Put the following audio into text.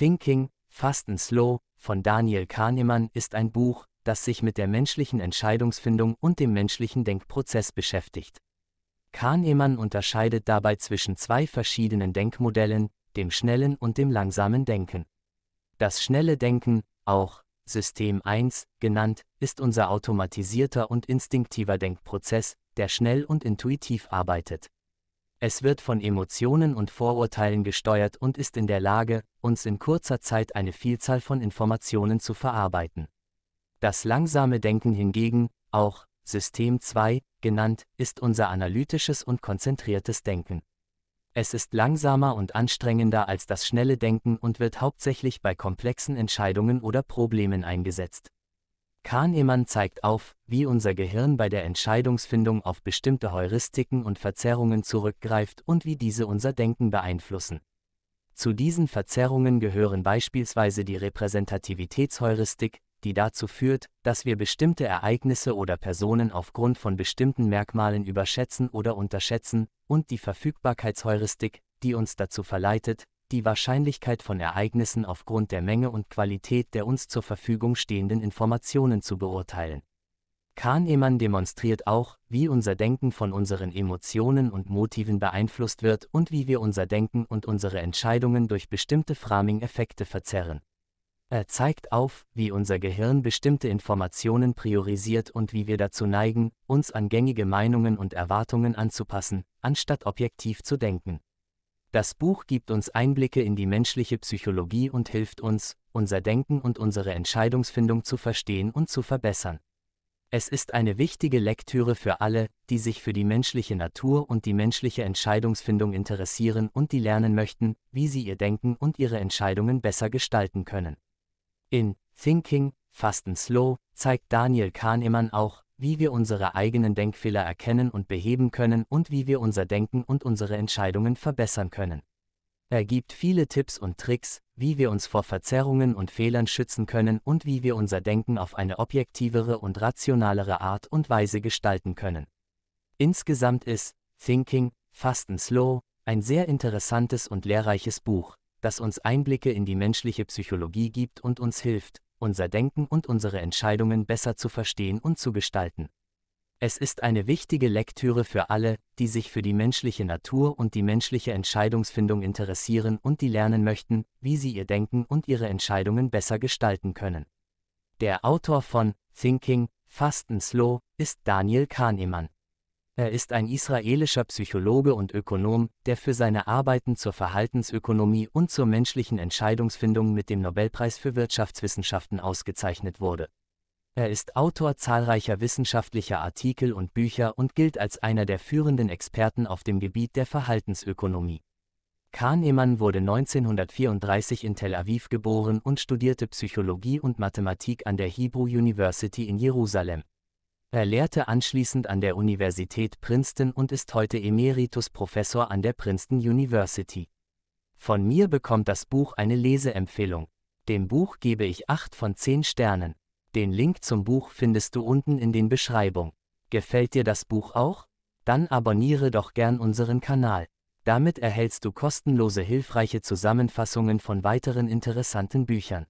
Thinking, Fast and Slow von Daniel Kahnemann ist ein Buch, das sich mit der menschlichen Entscheidungsfindung und dem menschlichen Denkprozess beschäftigt. Kahnemann unterscheidet dabei zwischen zwei verschiedenen Denkmodellen, dem schnellen und dem langsamen Denken. Das schnelle Denken, auch System 1 genannt, ist unser automatisierter und instinktiver Denkprozess, der schnell und intuitiv arbeitet. Es wird von Emotionen und Vorurteilen gesteuert und ist in der Lage, uns in kurzer Zeit eine Vielzahl von Informationen zu verarbeiten. Das langsame Denken hingegen, auch System 2 genannt, ist unser analytisches und konzentriertes Denken. Es ist langsamer und anstrengender als das schnelle Denken und wird hauptsächlich bei komplexen Entscheidungen oder Problemen eingesetzt. Kahnemann zeigt auf, wie unser Gehirn bei der Entscheidungsfindung auf bestimmte Heuristiken und Verzerrungen zurückgreift und wie diese unser Denken beeinflussen. Zu diesen Verzerrungen gehören beispielsweise die Repräsentativitätsheuristik, die dazu führt, dass wir bestimmte Ereignisse oder Personen aufgrund von bestimmten Merkmalen überschätzen oder unterschätzen, und die Verfügbarkeitsheuristik, die uns dazu verleitet, die Wahrscheinlichkeit von Ereignissen aufgrund der Menge und Qualität der uns zur Verfügung stehenden Informationen zu beurteilen. Kahnemann demonstriert auch, wie unser Denken von unseren Emotionen und Motiven beeinflusst wird und wie wir unser Denken und unsere Entscheidungen durch bestimmte Framing-Effekte verzerren. Er zeigt auf, wie unser Gehirn bestimmte Informationen priorisiert und wie wir dazu neigen, uns an gängige Meinungen und Erwartungen anzupassen, anstatt objektiv zu denken. Das Buch gibt uns Einblicke in die menschliche Psychologie und hilft uns, unser Denken und unsere Entscheidungsfindung zu verstehen und zu verbessern. Es ist eine wichtige Lektüre für alle, die sich für die menschliche Natur und die menschliche Entscheidungsfindung interessieren und die lernen möchten, wie sie ihr Denken und ihre Entscheidungen besser gestalten können. In Thinking, Fasten Slow zeigt Daniel Kahnemann auch, wie wir unsere eigenen Denkfehler erkennen und beheben können und wie wir unser Denken und unsere Entscheidungen verbessern können. Er gibt viele Tipps und Tricks, wie wir uns vor Verzerrungen und Fehlern schützen können und wie wir unser Denken auf eine objektivere und rationalere Art und Weise gestalten können. Insgesamt ist Thinking, Fast and Slow ein sehr interessantes und lehrreiches Buch, das uns Einblicke in die menschliche Psychologie gibt und uns hilft, unser Denken und unsere Entscheidungen besser zu verstehen und zu gestalten. Es ist eine wichtige Lektüre für alle, die sich für die menschliche Natur und die menschliche Entscheidungsfindung interessieren und die lernen möchten, wie sie ihr Denken und ihre Entscheidungen besser gestalten können. Der Autor von Thinking, Fast and Slow ist Daniel Kahnemann. Er ist ein israelischer Psychologe und Ökonom, der für seine Arbeiten zur Verhaltensökonomie und zur menschlichen Entscheidungsfindung mit dem Nobelpreis für Wirtschaftswissenschaften ausgezeichnet wurde. Er ist Autor zahlreicher wissenschaftlicher Artikel und Bücher und gilt als einer der führenden Experten auf dem Gebiet der Verhaltensökonomie. Kahnemann wurde 1934 in Tel Aviv geboren und studierte Psychologie und Mathematik an der Hebrew University in Jerusalem. Er lehrte anschließend an der Universität Princeton und ist heute Emeritus-Professor an der Princeton University. Von mir bekommt das Buch eine Leseempfehlung. Dem Buch gebe ich 8 von 10 Sternen. Den Link zum Buch findest du unten in den Beschreibung. Gefällt dir das Buch auch? Dann abonniere doch gern unseren Kanal. Damit erhältst du kostenlose hilfreiche Zusammenfassungen von weiteren interessanten Büchern.